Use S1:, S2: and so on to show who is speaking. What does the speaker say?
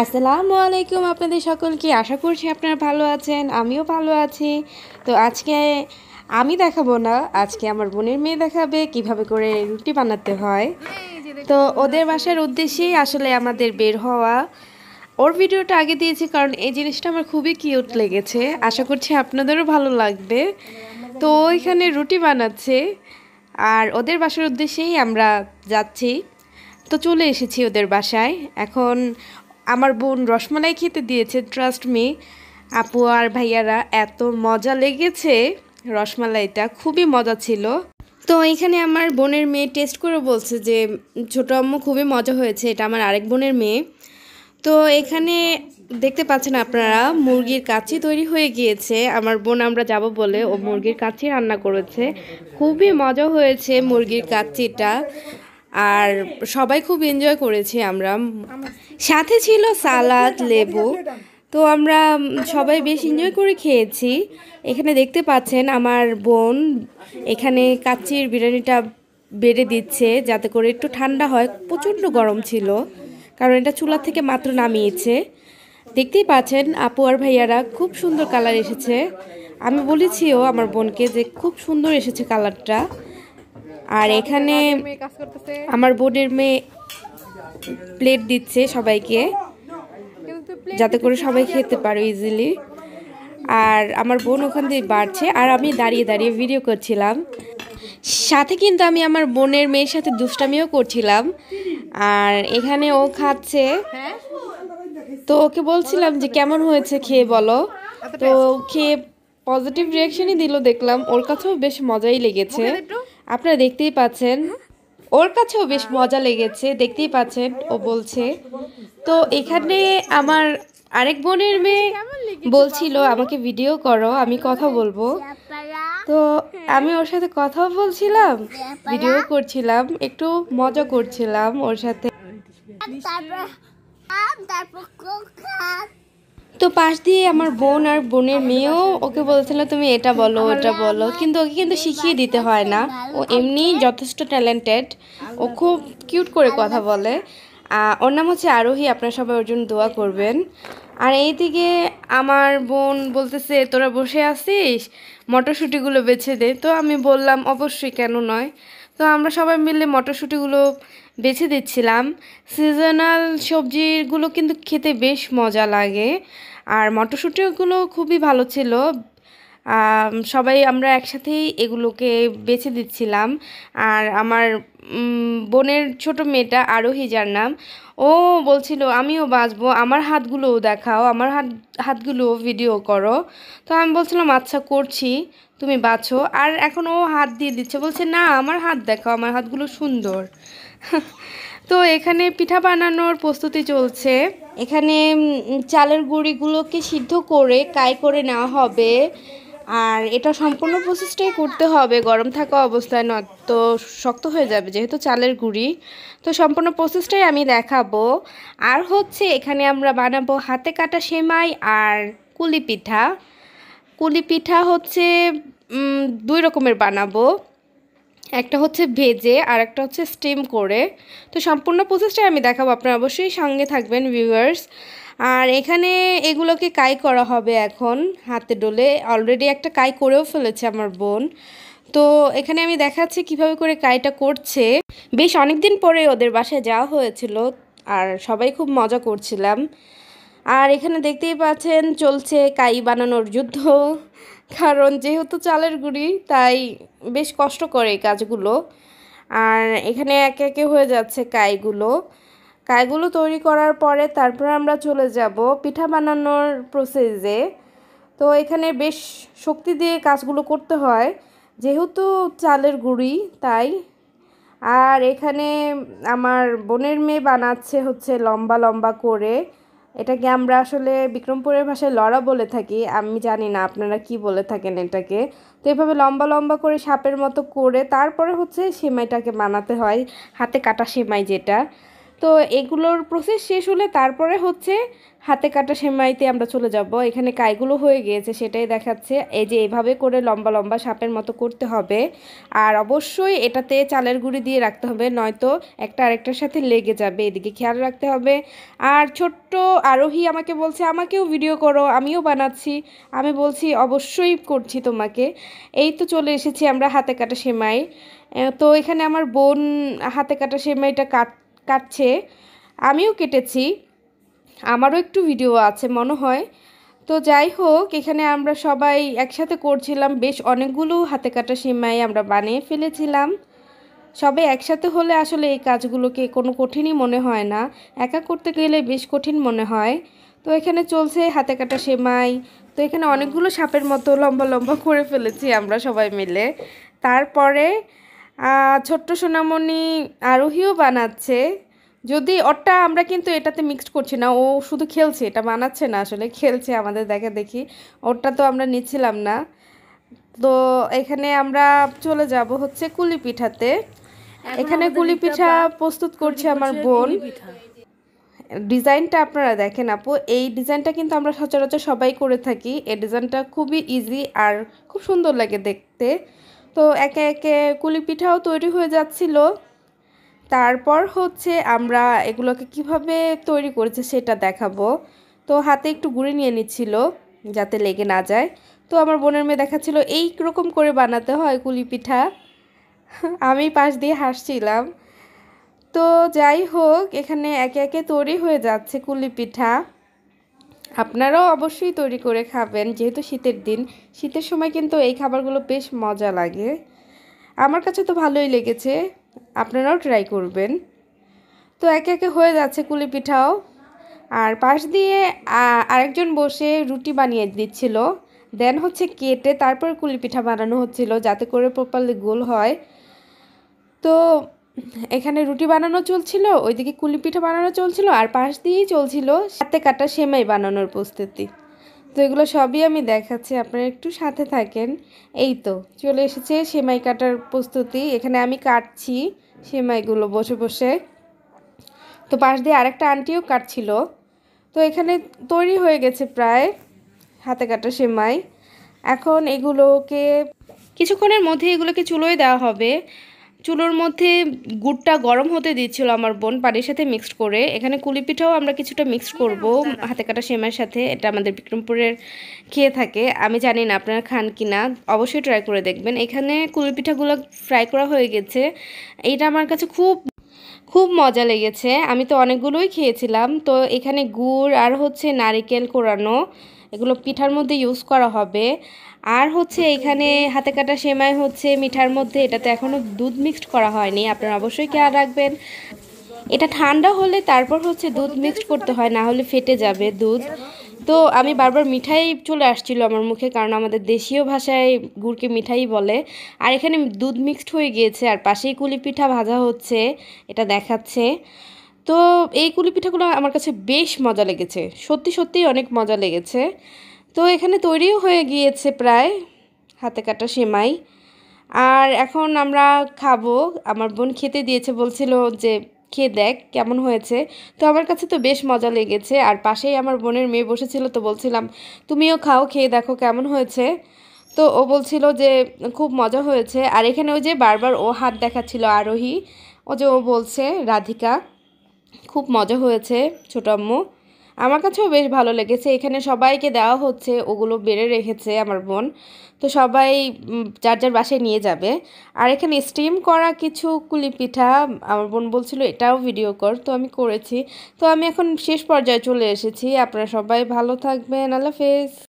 S1: আসসালামু আলাইকুম আপনাদের সকলকে আশা করছি আপনারা ভালো আছেন আমিও ভালো আছি তো আজকে আমি দেখাবো না আজকে আমার বোনের মেয়ে দেখাবে কিভাবে করে রুটি বানাতে হয় তো ওদের বাসার উদ্দেশ্যেই আসলে আমাদের বের হওয়া ওর ভিডিওটা আগে দিয়েছি কারণ এই জিনিসটা আমার খুবই কিউট লেগেছে আশা করছি আপনাদেরও ভালো লাগবে তো ওইখানে রুটি বানাচ্ছে আর ওদের বাসার উদ্দেশ্যেই আমরা যাচ্ছি তো চলে এসেছি ওদের বাসায় এখন আমার বোন রসমালাই খেতে দিয়েছে ট্রাস্ট মি আপু আর ভাইয়ারা এত মজা লেগেছে রসমালাইটা খুবই মজা ছিল তো এখানে আমার বোনের মেয়ে টেস্ট করে বলছে যে ছোটো আম্মু খুবই মজা হয়েছে এটা আমার আরেক বোনের মেয়ে তো এখানে দেখতে পাচ্ছেন আপনারা মুরগির কাছি তৈরি হয়ে গিয়েছে আমার বোন আমরা যাব বলে ও মুরগির কাছি রান্না করেছে খুবই মজা হয়েছে মুরগির কাচ্ছিটা আর সবাই খুব এনজয় করেছি আমরা সাথে ছিল সালাদ লেবু তো আমরা সবাই বেশ এনজয় করে খেয়েছি এখানে দেখতে পাচ্ছেন আমার বোন এখানে কাচ্চির বিরিয়ানিটা বেড়ে দিচ্ছে যাতে করে একটু ঠান্ডা হয় প্রচণ্ড গরম ছিল কারণ এটা চুলা থেকে মাত্র নামিয়েছে দেখতেই পাচ্ছেন আপু আর ভাইয়ারা খুব সুন্দর কালার এসেছে আমি বলেছিও আমার বোনকে যে খুব সুন্দর এসেছে কালারটা আর আচ্ছা, এখানে আমার বোনের মেয়ে প্লেট দিচ্ছে সবাইকে যাতে করে সবাই খেতে পারো ইজিলি আর আমার বোন ওখান থেকে বাড়ছে আর আমি দাঁড়িয়ে দাঁড়িয়ে ভিডিও করছিলাম সাথে কিন্তু আমি আমার বোনের মেয়ের সাথে দুষ্টামিও করছিলাম আর এখানে ও খাচ্ছে হ্যাঁ? তো ওকে বলছিলাম যে কেমন হয়েছে খেয়ে বলো তো খেয়ে পজিটিভ রিয়াকশনই দিল দেখলাম ওর কাছেও বেশ মজাই লেগেছে আপনারা দেখতেই পাচ্ছেন ওর কাছেও বেশ মজা লেগেছে দেখতেই পাচ্ছেন ও বলছে তো এখানে আমার আরেক বোনের মেয়ে বলছিল আমাকে ভিডিও করো আমি কথা বলবো তো আমি ওর সাথে কথাও বলছিলাম ভিডিও করছিলাম একটু মজা করছিলাম ওর সাথে তো পাশ দিয়ে আমার বোন আর বোনের মেয়েও ওকে বলছিল তুমি এটা বলো ওটা বলো কিন্তু ওকে কিন্তু শিখিয়ে দিতে হয় না ও এমনি যথেষ্ট ট্যালেন্টেড ও খুব কিউট করে কথা বলে ওর নাম হচ্ছে আরোহী আপনার সবাই ওর জন্য দোয়া করবেন আর এইদিকে আমার বোন বলতেছে তোরা বসে আছিস মটরশুঁটিগুলো বেছে দে তো আমি বললাম অবশ্যই কেন নয় তো আমরা সবাই মিলে মটরশুঁটিগুলো বেছে দিচ্ছিলাম সিজনাল সবজিগুলো কিন্তু খেতে বেশ মজা লাগে আর মটরশুঁটিগুলো খুবই ভালো ছিল সবাই আমরা একসাথেই এগুলোকে বেছে দিচ্ছিলাম আর আমার বোনের ছোট মেয়েটা আরোহী যার নাম ও বলছিল আমিও বাঁচবো আমার হাতগুলোও দেখাও আমার হাত হাতগুলোও ভিডিও করো তো আমি বলছিলাম আচ্ছা করছি তুমি বাঁচো আর এখন ও হাত দিয়ে দিচ্ছে বলছে না আমার হাত দেখাও আমার হাতগুলো সুন্দর তো এখানে পিঠা বানানোর প্রস্তুতি চলছে এখানে চালের গুঁড়িগুলোকে সিদ্ধ করে কাই করে নেওয়া হবে আর এটা সম্পূর্ণ প্রসেসটাই করতে হবে গরম থাকা অবস্থায় নয় তো শক্ত হয়ে যাবে যেহেতু চালের গুঁড়ি তো সম্পূর্ণ প্রসেসটাই আমি দেখাবো আর হচ্ছে এখানে আমরা বানাবো হাতে কাটা সেমাই আর কুলি পিঠা কুলি পিঠা হচ্ছে দুই রকমের বানাবো একটা হচ্ছে ভেজে আর একটা হচ্ছে স্টিম করে তো সম্পূর্ণ প্রসেসটাই আমি দেখাবো আপনারা অবশ্যই সঙ্গে থাকবেন ভিউয়ার্স আর এখানে এগুলোকে কাই করা হবে এখন হাতে ডোলে অলরেডি একটা কাই করেও ফেলেছে আমার বোন তো এখানে আমি দেখাচ্ছি কিভাবে করে কাইটা করছে বেশ অনেক দিন পরে ওদের বাসায় যাওয়া হয়েছিল আর সবাই খুব মজা করছিলাম আর এখানে দেখতেই পাচ্ছেন চলছে কাই বানানোর যুদ্ধ কারণ যেহেতু চালের গুঁড়ি তাই বেশ কষ্ট করে এই কাজগুলো আর এখানে একে একে হয়ে যাচ্ছে কাইগুলো কাইগুলো তৈরি করার পরে তারপর আমরা চলে যাব পিঠা বানানোর প্রসেসে তো এখানে বেশ শক্তি দিয়ে কাজগুলো করতে হয় যেহেতু চালের গুঁড়ি তাই আর এখানে আমার বোনের মেয়ে বানাচ্ছে হচ্ছে লম্বা লম্বা করে এটাকে আমরা আসলে বিক্রমপুরের ভাষায় লড়া বলে থাকি আমি জানি না আপনারা কি বলে থাকেন এটাকে তো এভাবে লম্বা লম্বা করে সাপের মতো করে তারপরে হচ্ছে সেমাইটাকে বানাতে হয় হাতে কাটা সেমাই যেটা তো এগুলোর প্রসেস শেষ হলে তারপরে হচ্ছে হাতে কাটা সেমাইতে আমরা চলে যাব এখানে কাইগুলো হয়ে গিয়েছে সেটাই দেখাচ্ছে এই যে এভাবে করে লম্বা লম্বা সাপের মতো করতে হবে আর অবশ্যই এটাতে চালের গুঁড়ি দিয়ে রাখতে হবে নয়তো একটা আরেকটার সাথে লেগে যাবে এদিকে খেয়াল রাখতে হবে আর ছোট্ট আরোহী আমাকে বলছে আমাকেও ভিডিও করো আমিও বানাচ্ছি আমি বলছি অবশ্যই করছি তোমাকে এই তো চলে এসেছি আমরা হাতে কাটা সেমাই তো এখানে আমার বোন হাতে কাটা সেমাইটা কাট কাটছে আমিও কেটেছি আমারও একটু ভিডিও আছে মনে হয় তো যাই হোক এখানে আমরা সবাই একসাথে করছিলাম বেশ অনেকগুলো হাতে কাটা সিমাই আমরা বানিয়ে ফেলেছিলাম সবাই একসাথে হলে আসলে এই কাজগুলোকে কোনো কঠিনই মনে হয় না একা করতে গেলে বেশ কঠিন মনে হয় তো এখানে চলছে হাতে কাটা সেমাই তো এখানে অনেকগুলো সাপের মতো লম্বা লম্বা করে ফেলেছি আমরা সবাই মিলে তারপরে ছোট্ট সোনামণি আরোহীও বানাচ্ছে যদি ওটা আমরা কিন্তু এটাতে মিক্সড করছি না ও শুধু খেলছে এটা বানাচ্ছে না আসলে খেলছে আমাদের দেখা দেখি ওটা তো আমরা নিচ্ছিলাম না তো এখানে আমরা চলে যাব হচ্ছে কুলি পিঠাতে
S2: এখানে কুলি পিঠা প্রস্তুত করছে আমার বোন
S1: ডিজাইনটা আপনারা দেখেন আপু এই ডিজাইনটা কিন্তু আমরা সচরাচর সবাই করে থাকি এই ডিজাইনটা খুবই ইজি আর খুব সুন্দর লাগে দেখতে তো একে একে কুলি পিঠাও তৈরি হয়ে যাচ্ছিল তারপর হচ্ছে আমরা এগুলোকে কিভাবে তৈরি করেছে সেটা দেখাবো তো হাতে একটু গুঁড়ি নিয়ে নিচ্ছিল যাতে লেগে না যায় তো আমার বোনের মেয়ে দেখাচ্ছিল এই রকম করে বানাতে হয় কুলি পিঠা আমি পাশ দিয়ে হাসছিলাম তো যাই হোক এখানে একে একে তৈরি হয়ে যাচ্ছে কুলি পিঠা আপনারাও অবশ্যই তৈরি করে খাবেন যেহেতু শীতের দিন শীতের সময় কিন্তু এই খাবারগুলো বেশ মজা লাগে আমার কাছে তো ভালোই লেগেছে আপনারাও ট্রাই করবেন তো একে একে হয়ে যাচ্ছে কুলি পিঠাও আর পাশ দিয়ে আরেকজন বসে রুটি বানিয়ে দিচ্ছিল দেন হচ্ছে কেটে তারপর কুলি পিঠা বানানো হচ্ছিল যাতে করে প্রপারলি গোল হয় তো এখানে রুটি বানানো চলছিল ওইদিকে কুলি পিঠা বানানো চলছিল আর পাশ দিয়েই চলছিল সাথে কাটা সেমাই বানানোর প্রস্তুতি তো এগুলো সবই আমি দেখাচ্ছি আপনারা একটু সাথে থাকেন এই তো চলে এসেছে সেমাই কাটার প্রস্তুতি এখানে আমি কাটছি সেমাইগুলো বসে বসে তো পাশ দিয়ে আরেকটা আন্টিও কাটছিল তো এখানে তৈরি হয়ে গেছে প্রায় হাতে কাটা সেমাই এখন এগুলোকে কিছুক্ষণের মধ্যে এগুলোকে চুলোয় দেওয়া হবে চুলোর মধ্যে গুড়টা গরম হতে দিচ্ছিল আমার বোন পানির সাথে মিক্সড করে এখানে কুলিপিঠাও আমরা কিছুটা মিক্সড করব হাতে কাটা সেমার সাথে এটা আমাদের বিক্রমপুরের খেয়ে থাকে আমি জানি না আপনারা খান কি না অবশ্যই ট্রাই করে দেখবেন এখানে কুলিপিঠাগুলো ফ্রাই করা হয়ে গেছে এটা আমার কাছে খুব খুব মজা লেগেছে আমি তো অনেকগুলোই খেয়েছিলাম তো এখানে গুড় আর হচ্ছে নারিকেল কোরানো এগুলো পিঠার মধ্যে ইউজ করা হবে আর হচ্ছে এখানে হাতে কাটা সেমাই হচ্ছে মিঠার মধ্যে এটাতে এখনও দুধ মিক্সড করা হয়নি আপনারা অবশ্যই খেয়াল রাখবেন এটা ঠান্ডা হলে তারপর হচ্ছে দুধ মিক্সড করতে হয় না হলে ফেটে যাবে দুধ তো আমি বারবার মিঠাই চলে আসছিল আমার মুখে কারণ আমাদের দেশীয় ভাষায় গুড়কে মিঠাই বলে আর এখানে দুধ মিক্সড হয়ে গিয়েছে আর পাশেই কুলি পিঠা ভাজা হচ্ছে এটা দেখাচ্ছে তো এই কুলি পিঠাগুলো আমার কাছে বেশ মজা লেগেছে সত্যি সত্যিই অনেক মজা লেগেছে তো এখানে তৈরিও হয়ে গিয়েছে প্রায় হাতে কাটা সেমাই আর এখন আমরা খাবো আমার বোন খেতে দিয়েছে বলছিল যে খেয়ে দেখ কেমন হয়েছে তো আমার কাছে তো বেশ মজা লেগেছে আর পাশেই আমার বোনের মেয়ে বসেছিল তো বলছিলাম তুমিও খাও খেয়ে দেখো কেমন হয়েছে তো ও বলছিল যে খুব মজা হয়েছে আর এখানে ওই যে বারবার ও হাত দেখাচ্ছিল আরোহী ও যে ও বলছে রাধিকা খুব মজা হয়েছে ছোট আম্মু আমার কাছেও বেশ ভালো লেগেছে এখানে সবাইকে দেওয়া হচ্ছে ওগুলো বেড়ে রেখেছে আমার বোন তো সবাই যার যার বাসায় নিয়ে যাবে আর এখানে স্টিম করা কিছু কুলি পিঠা আমার বোন বলছিল এটাও ভিডিও কর তো আমি করেছি তো আমি এখন শেষ পর্যায়ে চলে এসেছি আপনারা সবাই ভালো থাকবেন আল্লাহ হাফেজ